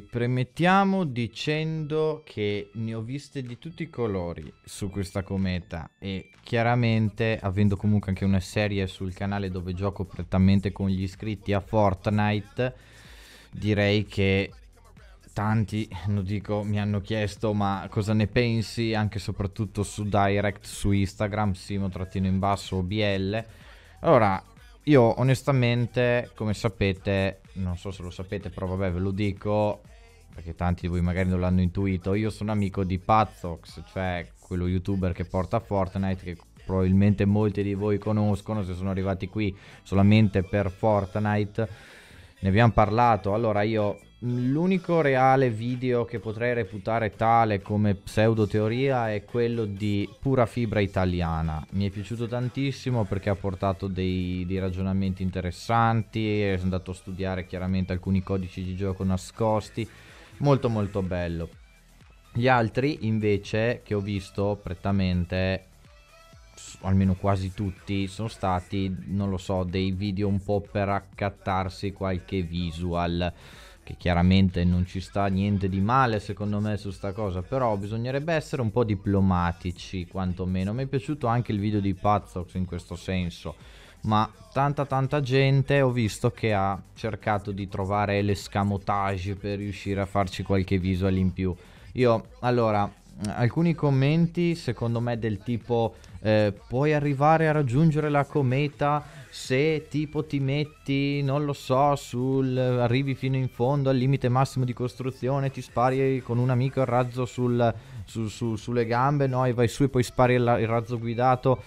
premettiamo dicendo che ne ho viste di tutti i colori su questa cometa e chiaramente avendo comunque anche una serie sul canale dove gioco prettamente con gli iscritti a Fortnite direi che tanti, non dico, mi hanno chiesto ma cosa ne pensi anche soprattutto su Direct, su Instagram, simo trattino in basso BL allora io onestamente, come sapete, non so se lo sapete, però vabbè ve lo dico, perché tanti di voi magari non l'hanno intuito, io sono amico di Pazzox, cioè quello youtuber che porta Fortnite, che probabilmente molti di voi conoscono se sono arrivati qui solamente per Fortnite. Ne abbiamo parlato, allora io mm, l'unico reale video che potrei reputare tale come pseudo è quello di pura fibra italiana. Mi è piaciuto tantissimo perché ha portato dei, dei ragionamenti interessanti, è andato a studiare chiaramente alcuni codici di gioco nascosti molto molto bello. Gli altri invece che ho visto prettamente, almeno quasi tutti, sono stati, non lo so, dei video un po' per accattarsi qualche visual che chiaramente non ci sta niente di male secondo me su sta cosa, però bisognerebbe essere un po' diplomatici quantomeno. Mi è piaciuto anche il video di Pazzox in questo senso ma tanta tanta gente ho visto che ha cercato di trovare l'escamotage per riuscire a farci qualche visual in più. Io, allora, alcuni commenti secondo me del tipo eh, puoi arrivare a raggiungere la cometa se tipo ti metti, non lo so, sul arrivi fino in fondo al limite massimo di costruzione, ti spari con un amico il razzo sul, su, su, sulle gambe, no? E vai su e poi spari il, il razzo guidato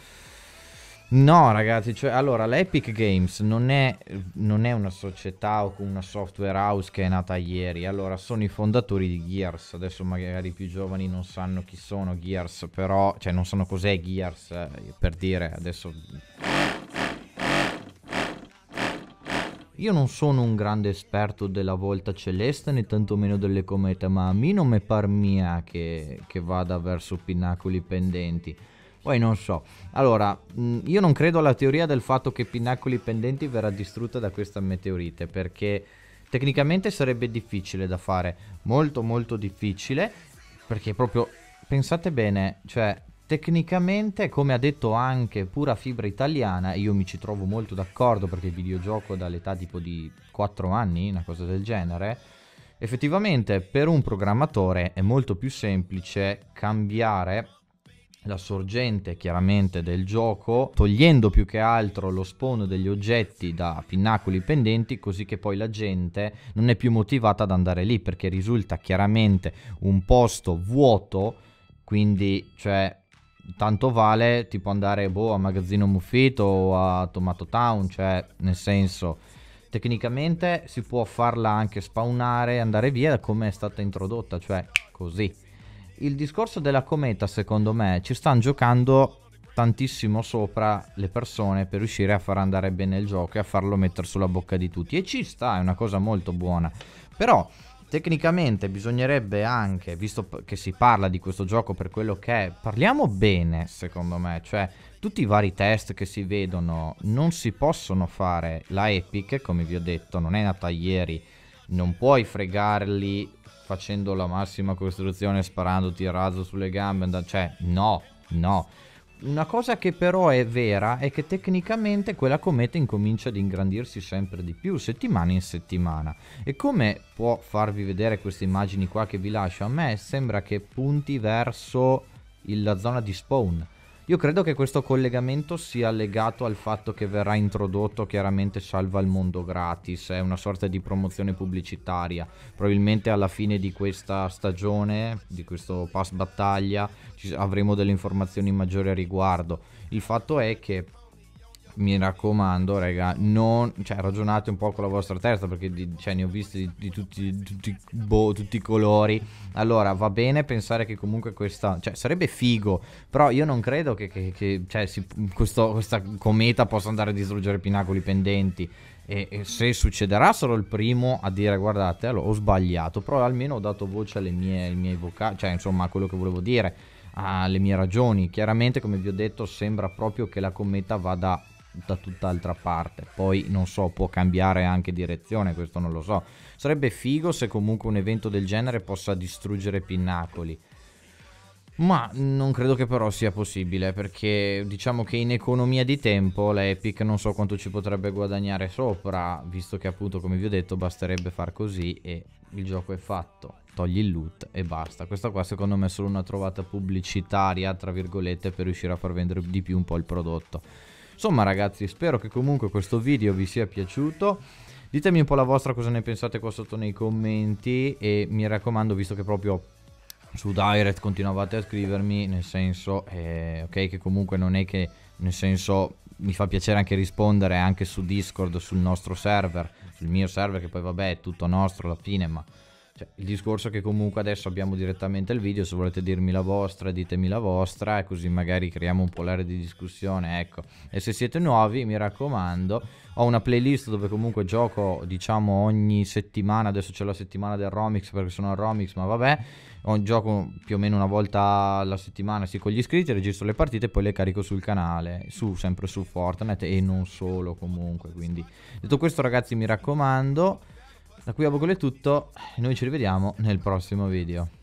No, ragazzi, cioè, allora l'Epic Games non è, non è, una società o una software house che è nata ieri. Allora, sono i fondatori di Gears. Adesso magari i più giovani non sanno chi sono Gears, però, cioè, non sanno cos'è Gears eh, per dire adesso. Io non sono un grande esperto della volta celeste né tantomeno delle comete, ma a me non mi par mia che, che vada verso pinnacoli pendenti. Poi non so. Allora, mm, io non credo alla teoria del fatto che Pinnacoli Pendenti verrà distrutta da questa meteorite perché tecnicamente sarebbe difficile da fare, molto molto difficile perché proprio pensate bene, cioè tecnicamente, come ha detto anche Pura Fibra Italiana, io mi ci trovo molto d'accordo perché il videogioco dall'età tipo di 4 anni, una cosa del genere, effettivamente per un programmatore è molto più semplice cambiare la sorgente chiaramente del gioco, togliendo più che altro lo spawn degli oggetti da pinnacoli pendenti, così che poi la gente non è più motivata ad andare lì perché risulta chiaramente un posto vuoto, quindi cioè tanto vale tipo andare boh, a Magazzino Muffito o a Tomato Town, cioè nel senso tecnicamente si può farla anche spawnare e andare via come è stata introdotta, cioè così il discorso della cometa, secondo me, ci stanno giocando tantissimo sopra le persone per riuscire a far andare bene il gioco e a farlo mettere sulla bocca di tutti. E ci sta, è una cosa molto buona. Però tecnicamente bisognerebbe anche, visto che si parla di questo gioco per quello che è, parliamo bene, secondo me, cioè tutti i vari test che si vedono non si possono fare. La Epic, come vi ho detto, non è nata ieri, non puoi fregarli facendo la massima costruzione, sparandoti il razzo sulle gambe, and- cioè no, no. Una cosa che però è vera è che tecnicamente quella cometa incomincia ad ingrandirsi sempre di più, settimana in settimana. E come può farvi vedere queste immagini qua che vi lascio? A me sembra che punti verso il, la zona di spawn io credo che questo collegamento sia legato al fatto che verrà introdotto chiaramente Salva il mondo gratis, è una sorta di promozione pubblicitaria. Probabilmente alla fine di questa stagione, di questo pass battaglia, avremo delle informazioni maggiori a riguardo. Il fatto è che mi raccomando, raga, non, cioè, ragionate un po' con la vostra testa perché di, cioè, ne ho visti di, di, tutti, tutti, boh, tutti, i colori. Allora, va bene pensare che comunque questa, cioè, sarebbe figo, però io non credo che, che, che cioè, si, questo, questa cometa possa andare a distruggere pinacoli pendenti. E, e se succederà sarò il primo a dire guardate, allora, ho sbagliato, però almeno ho dato voce alle mie, ai vocali, cioè insomma a quello che volevo dire alle mie ragioni. Chiaramente, come vi ho detto, sembra proprio che la cometa vada da tutt'altra parte. Poi non so, può cambiare anche direzione, questo non lo so. Sarebbe figo se comunque un evento del genere possa distruggere pinnacoli. Ma non credo che però sia possibile perché diciamo che in economia di tempo la Epic non so quanto ci potrebbe guadagnare sopra, visto che appunto come vi ho detto basterebbe far così e il gioco è fatto, togli il loot e basta. Questa qua secondo me è solo una trovata pubblicitaria, tra virgolette, per riuscire a far vendere di più un po' il prodotto. Insomma ragazzi spero che comunque questo video vi sia piaciuto Ditemi un po' la vostra cosa ne pensate qua sotto nei commenti e mi raccomando visto che proprio su Direct continuavate a scrivermi nel senso eh, ok che comunque non è che nel senso mi fa piacere anche rispondere anche su Discord sul nostro server sul mio server che poi vabbè è tutto nostro alla fine ma cioè, il discorso è che comunque adesso abbiamo direttamente il video, se volete dirmi la vostra, ditemi la vostra, e così magari creiamo un po' l'area di discussione, ecco. E se siete nuovi, mi raccomando, ho una playlist dove comunque gioco, diciamo, ogni settimana, adesso c'è la settimana del Romix perché sono al Romix, ma vabbè, ho, gioco più o meno una volta alla settimana, sì, con gli iscritti, registro le partite e poi le carico sul canale, su, sempre su Fortnite e non solo comunque, quindi... Detto questo ragazzi, mi raccomando... Da qui a poco è tutto, noi ci rivediamo nel prossimo video.